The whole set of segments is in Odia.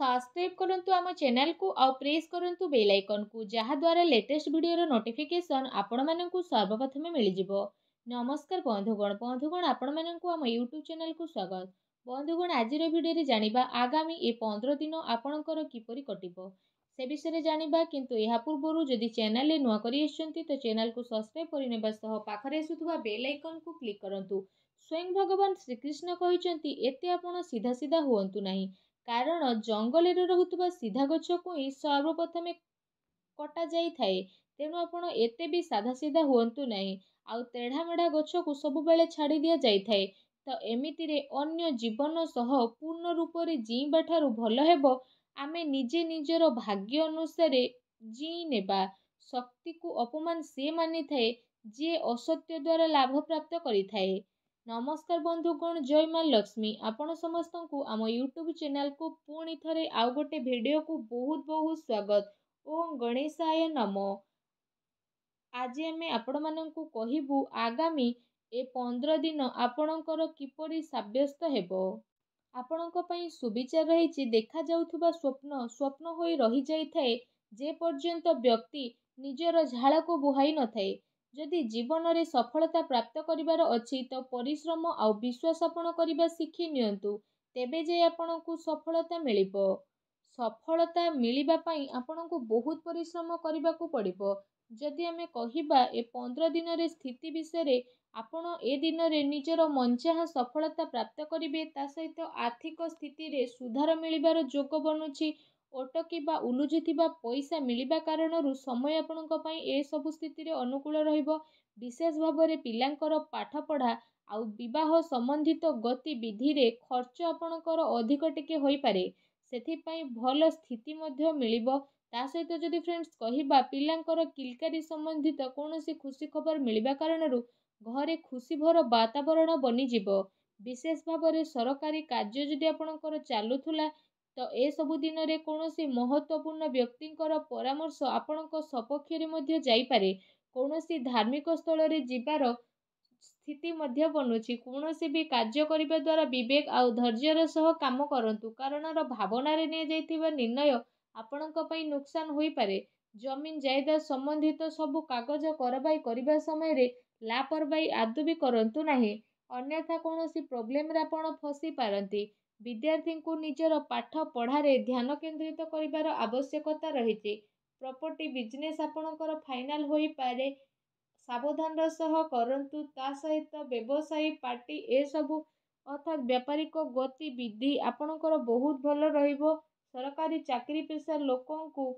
सब्सक्राइब करूँ आम चेल को आउ प्रेस करूँ बेल आइकन को जहाद्वारा लेटेस्ट भिडर नोटिफिकेसन आपण मूँ सर्वप्रथमे मिलଯିବ ନମସ୍କାର ବନ୍ଧୁଗଣ ବନ୍ଧୁଗଣ ଆପଣମାନଙ୍କୁ ଆମ ୟୁଟ୍ୟୁବ୍ ଚ୍ୟାନେଲ୍କୁ ସ୍ୱାଗତ ବନ୍ଧୁଗଣ ଆଜିର ଭିଡ଼ିଓରେ ଜାଣିବା ଆଗାମୀ ଏ ପନ୍ଦର ଦିନ ଆପଣଙ୍କର କିପରି କଟିବ ସେ ବିଷୟରେ ଜାଣିବା କିନ୍ତୁ ଏହା ପୂର୍ବରୁ ଯଦି ଚ୍ୟାନେଲ୍ରେ ନୂଆ କରି ଆସିଛନ୍ତି ତ ଚ୍ୟାନେଲ୍କୁ ସବସ୍କ୍ରାଇବ୍ କରିନେବା ସହ ପାଖରେ ଆସୁଥିବା ବେଲ୍ ଆଇକନ୍କୁ କ୍ଲିକ୍ କରନ୍ତୁ ସ୍ୱୟଂ ଭଗବାନ ଶ୍ରୀକୃଷ୍ଣ କହିଛନ୍ତି ଏତେ ଆପଣ ସିଧା ସିଧା ହୁଅନ୍ତୁ ନାହିଁ କାରଣ ଜଙ୍ଗଲରେ ରହୁଥିବା ସିଧା ଗଛକୁ ହିଁ ସର୍ବପ୍ରଥମେ କଟାଯାଇଥାଏ ତେଣୁ ଆପଣ ଏତେ ବି ସାଧାସିଧା ହୁଅନ୍ତୁ ନାହିଁ ଆଉ ତେଢ଼ା ମେଢ଼ା ଗଛକୁ ସବୁବେଳେ ଛାଡ଼ି ଦିଆଯାଇଥାଏ ତ ଏମିତିରେ ଅନ୍ୟ ଜୀବନ ସହ ପୂର୍ଣ୍ଣ ରୂପରେ ଜୀଇଁବା ଠାରୁ ଭଲ ହେବ ଆମେ ନିଜେ ନିଜର ଭାଗ୍ୟ ଅନୁସାରେ ଜିଇଁ ନେବା ଶକ୍ତିକୁ ଅପମାନ ସିଏ ମାନିଥାଏ ଯିଏ ଅସତ୍ୟ ଦ୍ୱାରା ଲାଭ ପ୍ରାପ୍ତ କରିଥାଏ ନମସ୍କାର ବନ୍ଧୁଗଣ ଜୟ ମା ଲକ୍ଷ୍ମୀ ଆପଣ ସମସ୍ତଙ୍କୁ ଆମ ୟୁଟ୍ୟୁବ୍ ଚ୍ୟାନେଲକୁ ପୁଣି ଥରେ ଆଉ ଗୋଟେ ଭିଡ଼ିଓକୁ ବହୁତ ବହୁତ ସ୍ୱାଗତ ଓ ଗଣେଶାୟ ନମ ଆଜି ଆମେ ଆପଣମାନଙ୍କୁ କହିବୁ ଆଗାମୀ ଏ ପନ୍ଦର ଦିନ ଆପଣଙ୍କର କିପରି ସାବ୍ୟସ୍ତ ହେବ ଆପଣଙ୍କ ପାଇଁ ସୁବିଚାର ରହିଛି ଦେଖାଯାଉଥିବା ସ୍ୱପ୍ନ ସ୍ୱପ୍ନ ହୋଇ ରହିଯାଇଥାଏ ଯେପର୍ଯ୍ୟନ୍ତ ବ୍ୟକ୍ତି ନିଜର ଝାଳକୁ ବୁହାଇ ନଥାଏ ଯଦି ଜୀବନରେ ସଫଳତା ପ୍ରାପ୍ତ କରିବାର ଅଛି ତ ପରିଶ୍ରମ ଆଉ ବିଶ୍ୱାସ ଆପଣ କରିବା ଶିଖି ନିଅନ୍ତୁ ତେବେ ଯାଇ ଆପଣଙ୍କୁ ସଫଳତା ମିଳିବ ସଫଳତା ମିଳିବା ପାଇଁ ଆପଣଙ୍କୁ ବହୁତ ପରିଶ୍ରମ କରିବାକୁ ପଡ଼ିବ ଯଦି ଆମେ କହିବା ଏ ପନ୍ଦର ଦିନରେ ସ୍ଥିତି ବିଷୟରେ ଆପଣ ଏ ଦିନରେ ନିଜର ମଞ୍ଚାହା ସଫଳତା ପ୍ରାପ୍ତ କରିବେ ତା ସହିତ ଆର୍ଥିକ ସ୍ଥିତିରେ ସୁଧାର ମିଳିବାର ଯୋଗ ବନୁଛି ଅଟକି ବା ଉଲୁଜିଥିବା ପଇସା ମିଳିବା କାରଣରୁ ସମୟ ଆପଣଙ୍କ ପାଇଁ ଏସବୁ ସ୍ଥିତିରେ ଅନୁକୂଳ ରହିବ ବିଶେଷ ଭାବରେ ପିଲାଙ୍କର ପାଠପଢ଼ା ଆଉ ବିବାହ ସମ୍ବନ୍ଧିତ ଗତିବିଧିରେ ଖର୍ଚ୍ଚ ଆପଣଙ୍କର ଅଧିକ ଟିକେ ହୋଇପାରେ ସେଥିପାଇଁ ଭଲ ସ୍ଥିତି ମଧ୍ୟ ମିଳିବ ତା ସହିତ ଯଦି ଫ୍ରେଣ୍ଡସ୍ କହିବା ପିଲାଙ୍କର କିଲକାରୀ ସମ୍ବନ୍ଧିତ କୌଣସି ଖୁସି ଖବର ମିଳିବା କାରଣରୁ ଘରେ ଖୁସି ଭର ବାତାବରଣ ବନିଯିବ ବିଶେଷ ଭାବରେ ସରକାରୀ କାର୍ଯ୍ୟ ଯଦି ଆପଣଙ୍କର ଚାଲୁଥିଲା ତ ଏସବୁ ଦିନରେ କୌଣସି ମହତ୍ତ୍ୱପୂର୍ଣ୍ଣ ବ୍ୟକ୍ତିଙ୍କର ପରାମର୍ଶ ଆପଣଙ୍କ ସପକ୍ଷରେ ମଧ୍ୟ ଯାଇପାରେ କୌଣସି ଧାର୍ମିକ ସ୍ଥଳରେ ଯିବାର ସ୍ଥିତି ମଧ୍ୟ ବନୁଛି କୌଣସି ବି କାର୍ଯ୍ୟ କରିବା ଦ୍ୱାରା ବିବେକ ଆଉ ଧୈର୍ଯ୍ୟର ସହ କାମ କରନ୍ତୁ କାରଣର ଭାବନାରେ ନିଆଯାଇଥିବା ନିର୍ଣ୍ଣୟ ଆପଣଙ୍କ ପାଇଁ ନୁକସାନ ହୋଇପାରେ ଜମିନ ଜାଇଦା ସମ୍ବନ୍ଧିତ ସବୁ କାଗଜ କରବାଇ କରିବା ସମୟରେ ଲାପରବାହୀ ଆଦୌ ବି କରନ୍ତୁ ନାହିଁ ଅନ୍ୟଥା କୌଣସି ପ୍ରୋବ୍ଲେମରେ ଆପଣ ଫସିପାରନ୍ତି ବିଦ୍ୟାର୍ଥୀଙ୍କୁ ନିଜର ପାଠ ପଢ଼ାରେ ଧ୍ୟାନ କେନ୍ଦ୍ରିତ କରିବାର ଆବଶ୍ୟକତା ରହିଛି ପ୍ରପର୍ଟି ବିଜନେସ୍ ଆପଣଙ୍କର ଫାଇନାଲ୍ ହୋଇପାରେ ସାବଧାନର ସହ କରନ୍ତୁ ତା ସହିତ ବ୍ୟବସାୟୀ ପାର୍ଟି ଏସବୁ ଅର୍ଥାତ୍ ବେପାରିକ ଗତିବିଧି ଆପଣଙ୍କର ବହୁତ ଭଲ ରହିବ ସରକାରୀ ଚାକିରି ପେସା ଲୋକଙ୍କୁ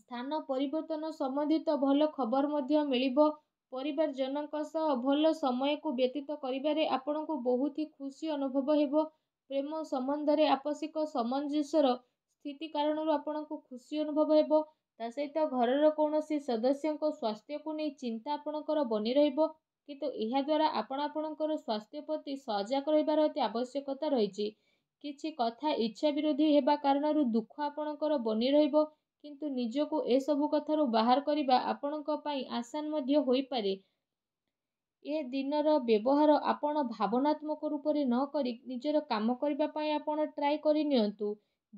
ସ୍ଥାନ ପରିବର୍ତ୍ତନ ସମ୍ବନ୍ଧିତ ଭଲ ଖବର ମଧ୍ୟ ମିଳିବ ପରିବାର ଜନଙ୍କ ସହ ଭଲ ସମୟକୁ ବ୍ୟତୀତ କରିବାରେ ଆପଣଙ୍କୁ ବହୁତ ହିଁ ଖୁସି ଅନୁଭବ ହେବ ପ୍ରେମ ସମ୍ବନ୍ଧରେ ଆବଶ୍ୟକ ସାମଞ୍ଜସ୍ୟର ସ୍ଥିତି କାରଣରୁ ଆପଣଙ୍କୁ ଖୁସି ଅନୁଭବ ହେବ ତା ସହିତ ଘରର କୌଣସି ସଦସ୍ୟଙ୍କ ସ୍ୱାସ୍ଥ୍ୟକୁ ନେଇ ଚିନ୍ତା ଆପଣଙ୍କର ବନି ରହିବ କିନ୍ତୁ ଏହା ଦ୍ୱାରା ଆପଣ ଆପଣଙ୍କର ସ୍ୱାସ୍ଥ୍ୟ ପ୍ରତି ସଜାଗ ରହିବାର ଅତି ଆବଶ୍ୟକତା ରହିଛି କିଛି କଥା ଇଚ୍ଛା ବିରୋଧୀ ହେବା କାରଣରୁ ଦୁଃଖ ଆପଣଙ୍କର ବନି ରହିବ କିନ୍ତୁ ନିଜକୁ ଏସବୁ କଥାରୁ ବାହାର କରିବା ଆପଣଙ୍କ ପାଇଁ ଆସାନ ମଧ୍ୟ ହୋଇପାରେ ଏ ଦିନର ବ୍ୟବହାର ଆପଣ ଭାବନାତ୍ମକ ରୂପରେ ନ କରି ନିଜର କାମ କରିବା ପାଇଁ ଆପଣ ଟ୍ରାଏ କରିନିଅନ୍ତୁ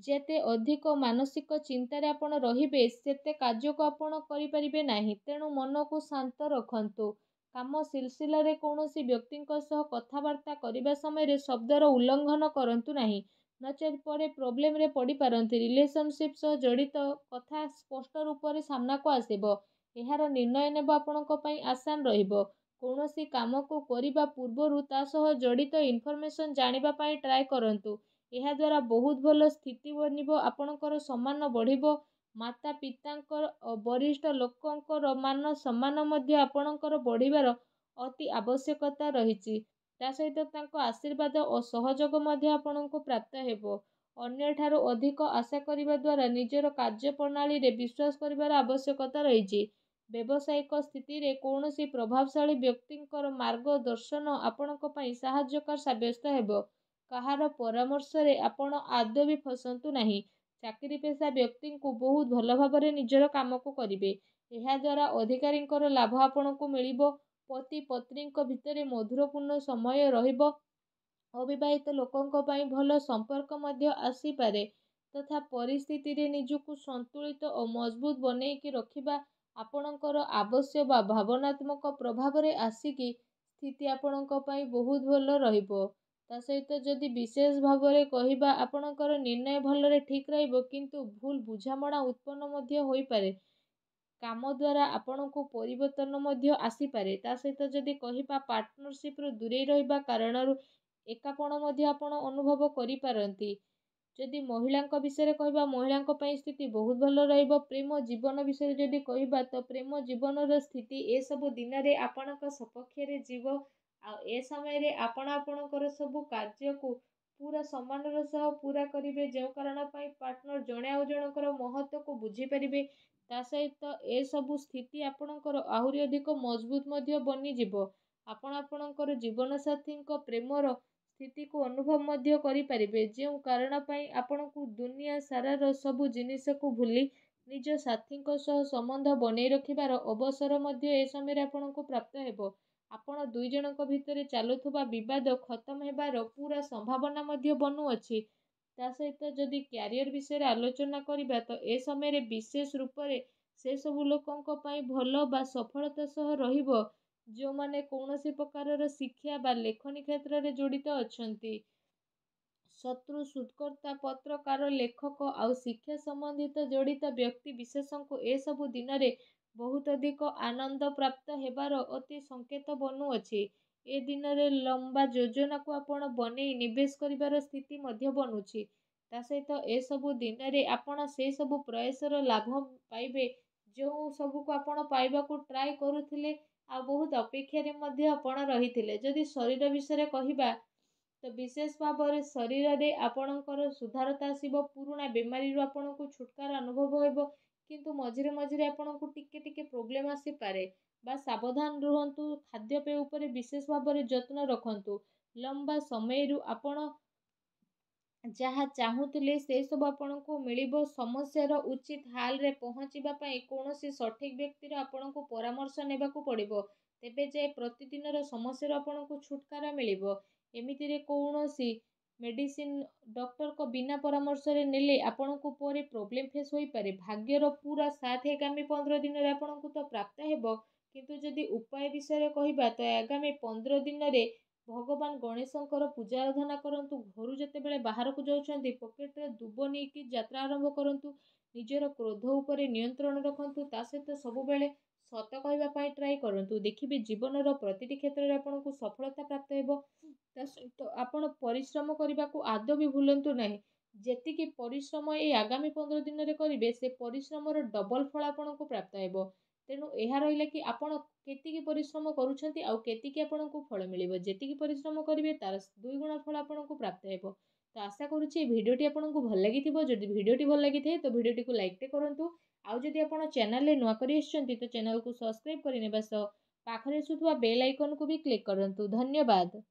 ଯେତେ ଅଧିକ ମାନସିକ ଚିନ୍ତାରେ ଆପଣ ରହିବେ ସେତେ କାର୍ଯ୍ୟକୁ ଆପଣ କରିପାରିବେ ନାହିଁ ତେଣୁ ମନକୁ ଶାନ୍ତ ରଖନ୍ତୁ କାମ ସିଲସିଲାରେ କୌଣସି ବ୍ୟକ୍ତିଙ୍କ ସହ କଥାବାର୍ତ୍ତା କରିବା ସମୟରେ ଶବ୍ଦର ଉଲ୍ଲଂଘନ କରନ୍ତୁ ନାହିଁ ନଚେତ୍ ପରେ ପ୍ରୋବ୍ଲେମରେ ପଡ଼ିପାରନ୍ତି ରିଲେସନ୍ସିପ୍ ସହ ଜଡ଼ିତ କଥା ସ୍ପଷ୍ଟ ରୂପରେ ସାମ୍ନାକୁ ଆସିବ ଏହାର ନିର୍ଣ୍ଣୟ ନେବା ଆପଣଙ୍କ ପାଇଁ ଆସାନ ରହିବ କୌଣସି କାମକୁ କରିବା ପୂର୍ବରୁ ତା ସହ ଜଡ଼ିତ ଇନଫର୍ମେସନ୍ ଜାଣିବା ପାଇଁ ଟ୍ରାଏ କରନ୍ତୁ ଏହାଦ୍ୱାରା ବହୁତ ଭଲ ସ୍ଥିତି ବନିବ ଆପଣଙ୍କର ସମ୍ମାନ ବଢ଼ିବ ମାତା ପିତାଙ୍କ ବରିଷ୍ଠ ଲୋକଙ୍କର ମାନ ସମ୍ମାନ ମଧ୍ୟ ଆପଣଙ୍କର ବଢ଼ିବାର ଅତି ଆବଶ୍ୟକତା ରହିଛି ତା ସହିତ ତାଙ୍କ ଆଶୀର୍ବାଦ ଓ ସହଯୋଗ ମଧ୍ୟ ଆପଣଙ୍କୁ ପ୍ରାପ୍ତ ହେବ ଅନ୍ୟଠାରୁ ଅଧିକ ଆଶା କରିବା ଦ୍ୱାରା ନିଜର କାର୍ଯ୍ୟ ପ୍ରଣାଳୀରେ ବିଶ୍ୱାସ କରିବାର ଆବଶ୍ୟକତା ରହିଛି ବ୍ୟବସାୟିକ ସ୍ଥିତିରେ କୌଣସି ପ୍ରଭାବଶାଳୀ ବ୍ୟକ୍ତିଙ୍କର ମାର୍ଗଦର୍ଶନ ଆପଣଙ୍କ ପାଇଁ ସାହାଯ୍ୟକର ସାବ୍ୟସ୍ତ ହେବ କାହାର ପରାମର୍ଶରେ ଆପଣ ଆଦୌ ବି ଫସନ୍ତୁ ନାହିଁ ଚାକିରି ପେଶା ବ୍ୟକ୍ତିଙ୍କୁ ବହୁତ ଭଲ ଭାବରେ ନିଜର କାମକୁ କରିବେ ଏହାଦ୍ୱାରା ଅଧିକାରୀଙ୍କର ଲାଭ ଆପଣଙ୍କୁ ମିଳିବ ପତି ପତ୍ନୀଙ୍କ ଭିତରେ ମଧୁରପୂର୍ଣ୍ଣ ସମୟ ରହିବ ଅବିବାହିତ ଲୋକଙ୍କ ପାଇଁ ଭଲ ସମ୍ପର୍କ ମଧ୍ୟ ଆସିପାରେ ତଥା ପରିସ୍ଥିତିରେ ନିଜକୁ ସନ୍ତୁଳିତ ଓ ମଜବୁତ ବନେଇକି ରଖିବା ଆପଣଙ୍କର ଆବଶ୍ୟ ବା ଭାବନାତ୍ମକ ପ୍ରଭାବରେ ଆସିକି ସ୍ଥିତି ଆପଣଙ୍କ ପାଇଁ ବହୁତ ଭଲ ରହିବ ତା ସହିତ ଯଦି ବିଶେଷ ଭାବରେ କହିବା ଆପଣଙ୍କର ନିର୍ଣ୍ଣୟ ଭଲରେ ଠିକ୍ ରହିବ କିନ୍ତୁ ଭୁଲ ବୁଝାମଣା ଉତ୍ପନ୍ନ ମଧ୍ୟ ହୋଇପାରେ କାମ ଦ୍ୱାରା ଆପଣଙ୍କୁ ପରିବର୍ତ୍ତନ ମଧ୍ୟ ଆସିପାରେ ତା ସହିତ ଯଦି କହିବା ପାର୍ଟନରସିପ୍ରୁ ଦୂରେଇ ରହିବା କାରଣରୁ ଏକାପଣ ମଧ୍ୟ ଆପଣ ଅନୁଭବ କରିପାରନ୍ତି ଯଦି ମହିଳାଙ୍କ ବିଷୟରେ କହିବା ମହିଳାଙ୍କ ପାଇଁ ସ୍ଥିତି ବହୁତ ଭଲ ରହିବ ପ୍ରେମ ଜୀବନ ବିଷୟରେ ଯଦି କହିବା ତ ପ୍ରେମ ଜୀବନର ସ୍ଥିତି ଏସବୁ ଦିନରେ ଆପଣଙ୍କ ସପକ୍ଷରେ ଯିବ ଆଉ ଏ ସମୟରେ ଆପଣ ଆପଣଙ୍କର ସବୁ କାର୍ଯ୍ୟକୁ ପୁରା ସମ୍ମାନର ସହ ପୁରା କରିବେ ଯେଉଁ କାରଣ ପାଇଁ ପାର୍ଟନର ଜଣେ ଆଉ ଜଣଙ୍କର ମହତ୍ଵକୁ ବୁଝିପାରିବେ ତା ସହିତ ଏସବୁ ସ୍ଥିତି ଆପଣଙ୍କର ଆହୁରି ଅଧିକ ମଜବୁତ ମଧ୍ୟ ବନିଯିବ ଆପଣ ଆପଣଙ୍କର ଜୀବନସାଥୀଙ୍କ ପ୍ରେମର ସ୍ଥିତିକୁ ଅନୁଭବ ମଧ୍ୟ କରିପାରିବେ ଯେଉଁ କାରଣ ପାଇଁ ଆପଣଙ୍କୁ ଦୁନିଆ ସାରାର ସବୁ ଜିନିଷକୁ ଭୁଲି ନିଜ ସାଥୀଙ୍କ ସହ ସମ୍ବନ୍ଧ ବନେଇ ରଖିବାର ଅବସର ମଧ୍ୟ ଏ ସମୟରେ ଆପଣଙ୍କୁ ପ୍ରାପ୍ତ ହେବ ଆପଣ ଦୁଇ ଜଣଙ୍କ ଭିତରେ ଚାଲୁଥିବା ବିବାଦ ଖତମ ହେବାର ପୁରା ସମ୍ଭାବନା ମଧ୍ୟ ବନୁଅଛି ତା ସହିତ ଯଦି କ୍ୟାରିୟର ବିଷୟରେ ଆଲୋଚନା କରିବା ତ ଏ ସମୟରେ ବିଶେଷ ରୂପରେ ସେସବୁ ଲୋକଙ୍କ ପାଇଁ ଭଲ ବା ସଫଳତା ସହ ରହିବ ଯେଉଁମାନେ କୌଣସି ପ୍ରକାରର ଶିକ୍ଷା ବା ଲେଖନୀ କ୍ଷେତ୍ରରେ ଜଡ଼ିତ ଅଛନ୍ତି ଶତ୍ରୁ ସୁତକର୍ତ୍ତା ପତ୍ରକାର ଲେଖକ ଆଉ ଶିକ୍ଷା ସମ୍ବନ୍ଧିତ ଜଡ଼ିତ ବ୍ୟକ୍ତି ବିଶେଷଙ୍କୁ ଏସବୁ ଦିନରେ ବହୁତ ଅଧିକ ଆନନ୍ଦ ପ୍ରାପ୍ତ ହେବାର ଅତି ସଂକେତ ବନୁଅଛି ଏ ଦିନରେ ଲମ୍ବା ଯୋଜନାକୁ ଆପଣ ବନେଇ ନିବେଶ କରିବାର ସ୍ଥିତି ମଧ୍ୟ ବନୁଛି ତା ସହିତ ଏସବୁ ଦିନରେ ଆପଣ ସେସବୁ ପ୍ରୟାସର ଲାଭ ପାଇବେ ଯେଉଁ ସବୁକୁ ଆପଣ ପାଇବାକୁ ଟ୍ରାଏ କରୁଥିଲେ ଆଉ ବହୁତ ଅପେକ୍ଷାରେ ମଧ୍ୟ ଆପଣ ରହିଥିଲେ ଯଦି ଶରୀର ବିଷୟରେ କହିବା ତ ବିଶେଷ ଭାବରେ ଶରୀରରେ ଆପଣଙ୍କର ସୁଧାରତା ଆସିବ ପୁରୁଣା ବେମାରୀରୁ ଆପଣଙ୍କୁ ଛୁଟକାର ଅନୁଭବ ହେବ କିନ୍ତୁ ମଝିରେ ମଝିରେ ଆପଣଙ୍କୁ ଟିକେ ଟିକେ ପ୍ରୋବ୍ଲେମ୍ ଆସିପାରେ ବା ସାବଧାନ ରୁହନ୍ତୁ ଖାଦ୍ୟପେୟ ଉପରେ ବିଶେଷ ଭାବରେ ଯତ୍ନ ରଖନ୍ତୁ ଲମ୍ବା ସମୟରୁ ଆପଣ ଯାହା ଚାହୁଁଥିଲେ ସେସବୁ ଆପଣଙ୍କୁ ମିଳିବ ସମସ୍ୟାର ଉଚିତ ହାଲରେ ପହଞ୍ଚିବା ପାଇଁ କୌଣସି ସଠିକ୍ ବ୍ୟକ୍ତିର ଆପଣଙ୍କୁ ପରାମର୍ଶ ନେବାକୁ ପଡ଼ିବ ତେବେ ଯାଏ ପ୍ରତିଦିନର ସମସ୍ୟାରୁ ଆପଣଙ୍କୁ ଛୁଟକାରା ମିଳିବ ଏମିତିରେ କୌଣସି ମେଡ଼ିସିନ ଡକ୍ଟରଙ୍କ ବିନା ପରାମର୍ଶରେ ନେଲେ ଆପଣଙ୍କୁ ପରେ ପ୍ରୋବ୍ଲେମ୍ ଫେସ୍ ହୋଇପାରେ ଭାଗ୍ୟର ପୁରା ସାଥ ଆଗାମୀ ପନ୍ଦର ଦିନରେ ଆପଣଙ୍କୁ ତ ପ୍ରାପ୍ତ ହେବ କିନ୍ତୁ ଯଦି ଉପାୟ ବିଷୟରେ କହିବା ତ ଆଗାମୀ ପନ୍ଦର ଦିନରେ ଭଗବାନ ଗଣେଶଙ୍କର ପୂଜା ଆରାଧନା କରନ୍ତୁ ଘରୁ ଯେତେବେଳେ ବାହାରକୁ ଯାଉଛନ୍ତି ପକେଟରେ ଦୁବ ନେଇକି ଯାତ୍ରା ଆରମ୍ଭ କରନ୍ତୁ ନିଜର କ୍ରୋଧ ଉପରେ ନିୟନ୍ତ୍ରଣ ରଖନ୍ତୁ ତା ସହିତ ସବୁବେଳେ ସତ କହିବା ପାଇଁ ଟ୍ରାଏ କରନ୍ତୁ ଦେଖିବେ ଜୀବନର ପ୍ରତିଟି କ୍ଷେତ୍ରରେ ଆପଣଙ୍କୁ ସଫଳତା ପ୍ରାପ୍ତ ହେବ ତା ସହିତ ଆପଣ ପରିଶ୍ରମ କରିବାକୁ ଆଦୌ ବି ଭୁଲନ୍ତୁ ନାହିଁ ଯେତିକି ପରିଶ୍ରମ ଏଇ ଆଗାମୀ ପନ୍ଦର ଦିନରେ କରିବେ ସେ ପରିଶ୍ରମର ଡବଲ୍ ଫଳ ଆପଣଙ୍କୁ ପ୍ରାପ୍ତ ହେବ ତେଣୁ ଏହା ରହିଲା କି ଆପଣ କେତିକି ପରିଶ୍ରମ କରୁଛନ୍ତି ଆଉ କେତିକି ଆପଣଙ୍କୁ ଫଳ ମିଳିବ ଯେତିକି ପରିଶ୍ରମ କରିବେ ତା'ର ଦୁଇ ଗୁଣ ଫଳ ଆପଣଙ୍କୁ ପ୍ରାପ୍ତ ହେବ ତ ଆଶା କରୁଛି ଏ ଭିଡ଼ିଓଟି ଆପଣଙ୍କୁ ଭଲ ଲାଗିଥିବ ଯଦି ଭିଡ଼ିଓଟି ଭଲ ଲାଗିଥାଏ ତ ଭିଡ଼ିଓଟିକୁ ଲାଇକ୍ଟେ କରନ୍ତୁ ଆଉ ଯଦି ଆପଣ ଚ୍ୟାନେଲ୍ରେ ନୂଆ କରି ଆସିଛନ୍ତି ତ ଚ୍ୟାନେଲ୍କୁ ସବସ୍କ୍ରାଇବ୍ କରିନେବା ସହ ପାଖରେ ଆସୁଥିବା ବେଲ୍ ଆଇକନ୍କୁ ବି କ୍ଲିକ୍ କରନ୍ତୁ ଧନ୍ୟବାଦ